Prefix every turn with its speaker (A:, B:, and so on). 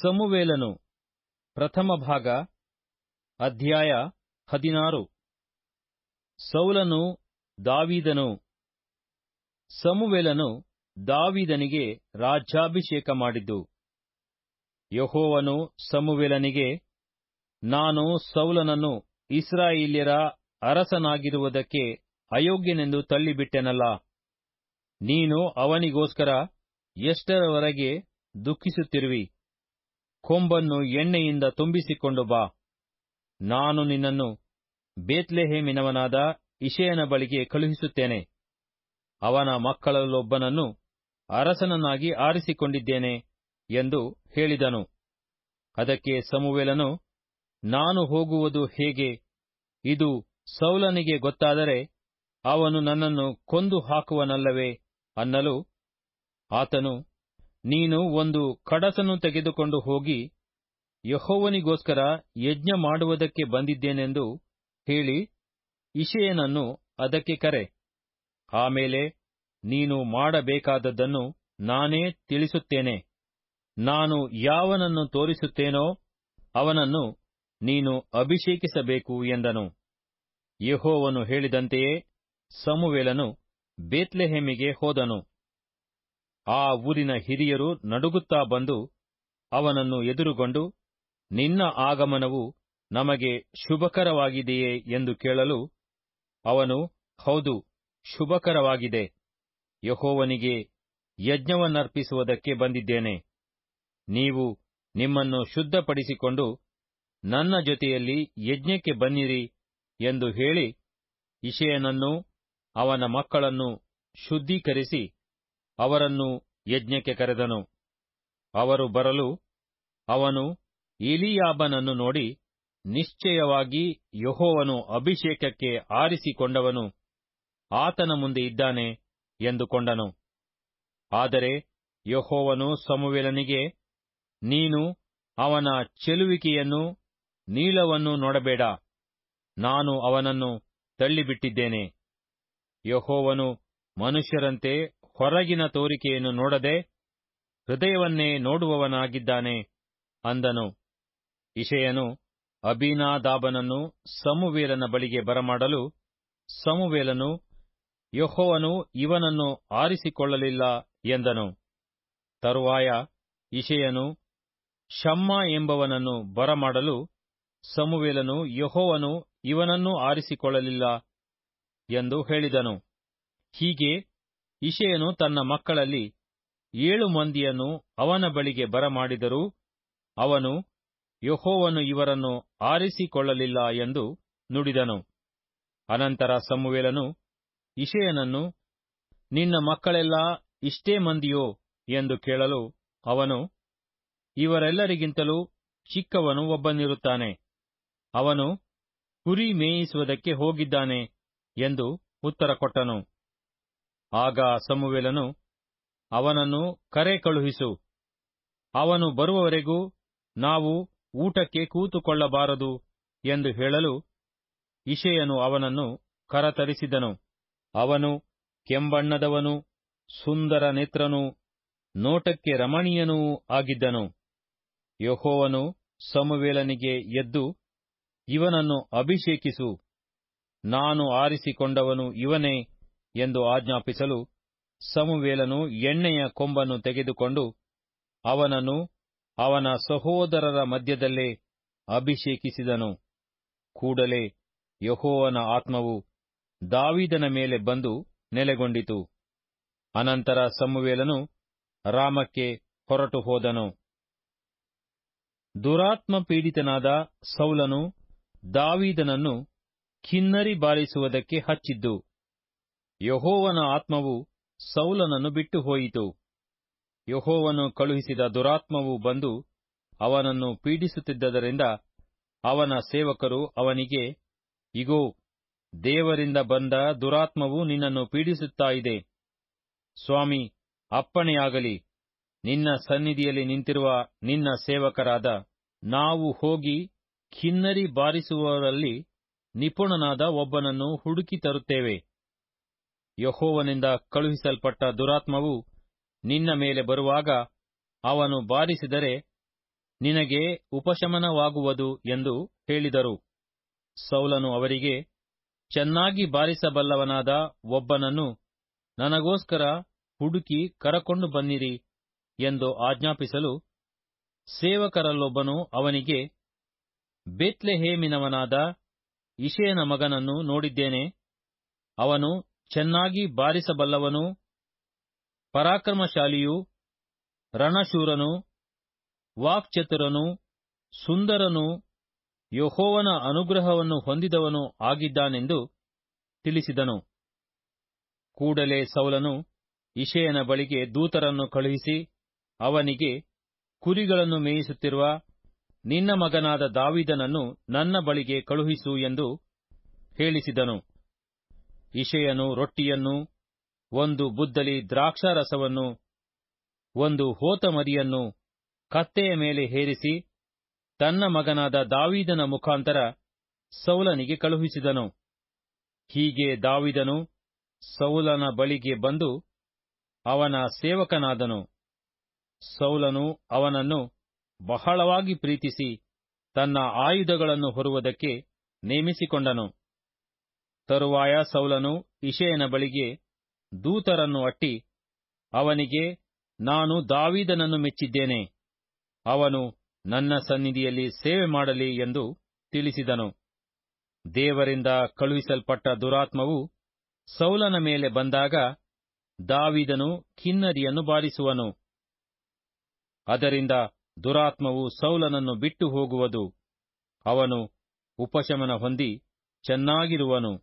A: ಸಮುವೇಲನು ಪ್ರಥಮ ಭಾಗ ಅಧ್ಯಾಯ ಹದಿನಾರು ಸೌಲನು ದಾವಿದನು ಸಮುವೇಲನು ದಾವಿದನಿಗೆ ರಾಜ್ಯಾಭಿಷೇಕ ಮಾಡಿದ್ದು ಯಹೋವನು ಸಮುವೇಲನಿಗೆ ನಾನು ಸೌಲನನ್ನು ಇಸ್ರಾಯೇಲ್ಯರ ಅರಸನಾಗಿರುವುದಕ್ಕೆ ಅಯೋಗ್ಯನೆಂದು ತಳ್ಳಿಬಿಟ್ಟೆನಲ್ಲ ನೀನು ಅವನಿಗೋಸ್ಕರ ಎಷ್ಟರವರೆಗೆ ದುಃಖಿಸುತ್ತಿರುವಿ ಕೊಂಬನ್ನು ಎಣ್ಣೆಯಿಂದ ತುಂಬಿಸಿಕೊಂಡು ಬಾ ನಾನು ನಿನ್ನನ್ನು ಬೇತ್ಲೆಹೇಮಿನವನಾದ ಇಷಯನ ಬಳಿಗೆ ಕಳುಹಿಸುತ್ತೇನೆ ಅವನ ಮಕ್ಕಳಲ್ಲೊಬ್ಬನನ್ನು ಅರಸನನ್ನಾಗಿ ಆರಿಸಿಕೊಂಡಿದ್ದೇನೆ ಎಂದು ಹೇಳಿದನು ಅದಕ್ಕೆ ಸಮುವೇಲನು ನಾನು ಹೋಗುವುದು ಹೇಗೆ ಇದು ಸೌಲನಿಗೆ ಗೊತ್ತಾದರೆ ಅವನು ನನ್ನನ್ನು ಕೊಂದು ಹಾಕುವನಲ್ಲವೇ ಅನ್ನಲು ಆತನು ನೀನು ಒಂದು ಕಡಸನ್ನು ತೆಗೆದುಕೊಂಡು ಹೋಗಿ ಯಹೋವನಿಗೋಸ್ಕರ ಯಜ್ಞ ಮಾಡುವುದಕ್ಕೆ ಬಂದಿದ್ದೇನೆಂದು ಹೇಳಿ ಇಷೆಯನನ್ನು ಅದಕ್ಕೆ ಕರೆ ಆಮೇಲೆ ನೀನು ಮಾಡಬೇಕಾದದ್ದನ್ನು ನಾನೇ ತಿಳಿಸುತ್ತೇನೆ ನಾನು ಯಾವನನ್ನು ತೋರಿಸುತ್ತೇನೋ ಅವನನ್ನು ನೀನು ಅಭಿಷೇಕಿಸಬೇಕು ಎಂದನು ಯಹೋವನು ಹೇಳಿದಂತೆಯೇ ಸಮುವೇಲನು ಬೇತ್ಲೆಹೆಮಿಗೆ ಹೋದನು ಆ ಊರಿನ ಹಿರಿಯರು ನಡುಗುತ್ತಾ ಬಂದು ಅವನನ್ನು ಎದುರುಗೊಂಡು ನಿನ್ನ ಆಗಮನವು ನಮಗೆ ಶುಭಕರವಾಗಿದೆಯೇ ಎಂದು ಕೇಳಲು ಅವನು ಹೌದು ಶುಭಕರವಾಗಿದೆ ಯಹೋವನಿಗೆ ಯಜ್ಞವನ್ನರ್ಪಿಸುವುದಕ್ಕೆ ಬಂದಿದ್ದೇನೆ ನೀವು ನಿಮ್ಮನ್ನು ಶುದ್ಧಪಡಿಸಿಕೊಂಡು ನನ್ನ ಜೊತೆಯಲ್ಲಿ ಯಜ್ಞಕ್ಕೆ ಬನ್ನಿರಿ ಎಂದು ಹೇಳಿ ಇಶಯನನ್ನೂ ಅವನ ಮಕ್ಕಳನ್ನು ಶುದ್ಧೀಕರಿಸಿ ಅವರನ್ನು ಯಜ್ಞಕ್ಕೆ ಕರೆದನು ಅವರು ಬರಲು ಅವನು ಇಲಿಯಾಬನನ್ನು ನೋಡಿ ನಿಶ್ಚಯವಾಗಿ ಯಹೋವನು ಅಭಿಷೇಕಕ್ಕೆ ಆರಿಸಿಕೊಂಡವನು ಆತನ ಮುಂದೆ ಇದ್ದಾನೆ ಎಂದುಕೊಂಡನು ಆದರೆ ಯಹೋವನು ಸಮುವೇಲನಿಗೆ ನೀನು ಅವನ ಚೆಲುವಿಕೆಯನ್ನು ನೀಳವನ್ನು ನೋಡಬೇಡ ನಾನು ಅವನನ್ನು ತಳ್ಳಿಬಿಟ್ಟಿದ್ದೇನೆ ಯಹೋವನು ಮನುಷ್ಯರಂತೆ ಹೊರಗಿನ ತೋರಿಕೆಯನ್ನು ನೋಡದೆ ಹೃದಯವನ್ನೇ ನೋಡುವವನಾಗಿದ್ದಾನೆ ಅಂದನು ಇಷಯನು ಅಬೀನಾದಾಬನನ್ನು ಸಮುವೇಲನ ಬಳಿಗೆ ಬರಮಾಡಲು ಸಮುವೇಲನು ಯಹೋವನು ಇವನನ್ನು ಆರಿಸಿಕೊಳ್ಳಲಿಲ್ಲ ಎಂದನು ತರುವಾಯ ಇಷಯನು ಶಮ್ಮ ಎಂಬವನನ್ನು ಬರಮಾಡಲು ಸಮುವೇಲನು ಯಹೋವನು ಇವನನ್ನೂ ಆರಿಸಿಕೊಳ್ಳಲಿಲ್ಲ ಎಂದು ಹೇಳಿದನು ಹೀಗೆ ಇಶೆಯನು ತನ್ನ ಮಕ್ಕಳಲ್ಲಿ ಏಳು ಮಂದಿಯನ್ನು ಅವನ ಬಳಿಗೆ ಬರಮಾಡಿದರೂ ಅವನು ಯಹೋವನು ಇವರನ್ನು ಆರಿಸಿಕೊಳ್ಳಲಿಲ್ಲ ಎಂದು ನುಡಿದನು ಅನಂತರ ಸಮುವೇಲನು ಇಶೆಯನನ್ನು ನಿನ್ನ ಮಕ್ಕಳೆಲ್ಲ ಇಷ್ಟೇ ಮಂದಿಯೋ ಎಂದು ಕೇಳಲು ಅವನು ಇವರೆಲ್ಲರಿಗಿಂತಲೂ ಚಿಕ್ಕವನು ಒಬ್ಬನಿರುತ್ತಾನೆ ಅವನು ಕುರಿ ಮೇಯಿಸುವುದಕ್ಕೆ ಹೋಗಿದ್ದಾನೆ ಎಂದು ಉತ್ತರ ಕೊಟ್ಟನು ಆಗ ಸಮುವೇಲನು ಅವನನ್ನು ಕರೆ ಕಳುಹಿಸು ಅವನು ಬರುವವರೆಗೂ ನಾವು ಊಟಕ್ಕೆ ಕೂತುಕೊಳ್ಳಬಾರದು ಎಂದು ಹೇಳಲು ಇಶೆಯನು ಅವನನ್ನು ಕರತರಿಸಿದನು ಅವನು ಕೆಂಬಣ್ಣದವನು ಸುಂದರ ನೇತ್ರನು ನೋಟಕ್ಕೆ ರಮಣೀಯನೂ ಆಗಿದ್ದನು ಯಹೋವನು ಸಮುವೇಲನಿಗೆ ಎದ್ದು ಇವನನ್ನು ಅಭಿಷೇಕಿಸು ನಾನು ಆರಿಸಿಕೊಂಡವನು ಇವನೇ ಎಂದು ಆಜ್ಞಾಪಿಸಲು ಸಮುವೇಲನು ಎಣ್ಣೆಯ ಕೊಂಬನ್ನು ತೆಗೆದುಕೊಂಡು ಅವನನ್ನು ಅವನ ಸಹೋದರರ ಮಧ್ಯದಲ್ಲೇ ಅಭಿಷೇಕಿಸಿದನು ಕೂಡಲೇ ಯಹೋವನ ಆತ್ಮವು ದಾವಿದನ ಮೇಲೆ ಬಂದು ನೆಲೆಗೊಂಡಿತು ಅನಂತರ ಸಮುವೇಲನು ರಾಮಕ್ಕೆ ಹೊರಟು ಹೋದನು ದುರಾತ್ಮ ಪೀಡಿತನಾದ ಸೌಲನು ದಾವೀದನನ್ನು ಖಿನ್ನರಿ ಬಾರಿಸುವುದಕ್ಕೆ ಹಚ್ಚಿದ್ದು ಯಹೋವನ ಆತ್ಮವು ಸೌಲನನ್ನು ಬಿಟ್ಟು ಹೋಯಿತು ಯಹೋವನು ಕಳುಹಿಸಿದ ದುರಾತ್ಮವು ಬಂದು ಅವನನ್ನು ಪೀಡಿಸುತ್ತಿದ್ದರಿಂದ ಅವನ ಸೇವಕರು ಅವನಿಗೆ ಇಗೋ ದೇವರಿಂದ ಬಂದ ದುರಾತ್ಮವು ನಿನ್ನನ್ನು ಪೀಡಿಸುತ್ತಾ ಇದೆ ಸ್ವಾಮಿ ಅಪ್ಪಣೆಯಾಗಲಿ ನಿನ್ನ ಸನ್ನಿಧಿಯಲ್ಲಿ ನಿಂತಿರುವ ನಿನ್ನ ಸೇವಕರಾದ ನಾವು ಹೋಗಿ ಖಿನ್ನರಿ ಬಾರಿಸುವವರಲ್ಲಿ ನಿಪುಣನಾದ ಒಬ್ಬನನ್ನು ಹುಡುಕಿ ತರುತ್ತೇವೆ ಯಹೋವನಿಂದ ಕಳುಹಿಸಲ್ಪಟ್ಟ ದುರಾತ್ಮವು ನಿನ್ನ ಮೇಲೆ ಬರುವಾಗ ಅವನು ಬಾರಿಸಿದರೆ ನಿನಗೆ ಉಪಶಮನವಾಗುವುದು ಎಂದು ಹೇಳಿದರು ಸೌಲನು ಅವರಿಗೆ ಚೆನ್ನಾಗಿ ಬಾರಿಸಬಲ್ಲವನಾದ ಒಬ್ಬನನ್ನು ನನಗೋಸ್ಕರ ಹುಡುಕಿ ಕರಕೊಂಡು ಬನ್ನಿರಿ ಎಂದು ಆಜ್ಞಾಪಿಸಲು ಸೇವಕರಲ್ಲೊಬ್ಬನು ಅವನಿಗೆ ಬೇತ್ಲೆಹೇಮಿನವನಾದ ಇಶೇನ ಮಗನನ್ನು ನೋಡಿದ್ದೇನೆ ಅವನು ಚೆನ್ನಾಗಿ ಬಾರಿಸಬಲ್ಲವನು ಪರಾಕ್ರಮಶಾಲಿಯು ರಣಶೂರನು ವಾಕ್ಚತುರನು ಸುಂದರನು ಯಹೋವನ ಅನುಗ್ರಹವನ್ನು ಹೊಂದಿದವನು ಆಗಿದ್ದಾನೆಂದು ತಿಳಿಸಿದನು ಕೂಡಲೇ ಸೌಲನು ಇಶೆಯನ ಬಳಿಗೆ ದೂತರನ್ನು ಕಳುಹಿಸಿ ಅವನಿಗೆ ಕುರಿಗಳನ್ನು ಮೇಯಿಸುತ್ತಿರುವ ನಿನ್ನ ಮಗನಾದ ದಾವಿದನನ್ನು ನನ್ನ ಬಳಿಗೆ ಕಳುಹಿಸು ಎಂದು ಹೇಳಿಸಿದನು ಇಷೆಯನು ರೊಟ್ಟಿಯನ್ನು ಒಂದು ಬುದ್ದಲಿ ದ್ರಾಕ್ಷಾರಸವನ್ನು ಒಂದು ಹೋತ ಮರಿಯನ್ನು ಕತ್ತೆಯ ಮೇಲೆ ಹೇರಿಸಿ ತನ್ನ ಮಗನಾದ ದಾವಿದನ ಮುಖಾಂತರ ಸೌಲನಿಗೆ ಕಳುಹಿಸಿದನು ಹೀಗೆ ದಾವಿದನು ಸೌಲನ ಬಳಿಗೆ ಬಂದು ಅವನ ಸೇವಕನಾದನು ಸೌಲನು ಅವನನ್ನು ಬಹಳವಾಗಿ ಪ್ರೀತಿಸಿ ತನ್ನ ಆಯುಧಗಳನ್ನು ಹೊರುವುದಕ್ಕೆ ನೇಮಿಸಿಕೊಂಡನು ತರುವಾಯ ಸೌಲನು ಇಶೆಯನ ಬಳಿಗೆ ದೂತರನ್ನು ಅಟ್ಟಿ ಅವನಿಗೆ ನಾನು ದಾವಿದನನ್ನು ಮೆಚ್ಚಿದ್ದೇನೆ ಅವನು ನನ್ನ ಸನ್ನಿಧಿಯಲ್ಲಿ ಸೇವೆ ಮಾಡಲಿ ಎಂದು ತಿಳಿಸಿದನು ದೇವರಿಂದ ಕಳುಹಿಸಲ್ಪಟ್ಟ ದುರಾತ್ಮವು ಸೌಲನ ಮೇಲೆ ಬಂದಾಗ ದಾವಿದನು ಖಿನ್ನರಿಯನ್ನು ಬಾರಿಸುವನು ಅದರಿಂದ ದುರಾತ್ಮವು ಸೌಲನನ್ನು ಬಿಟ್ಟು ಹೋಗುವುದು ಅವನು ಉಪಶಮನ ಹೊಂದಿ ಚೆನ್ನಾಗಿರುವನು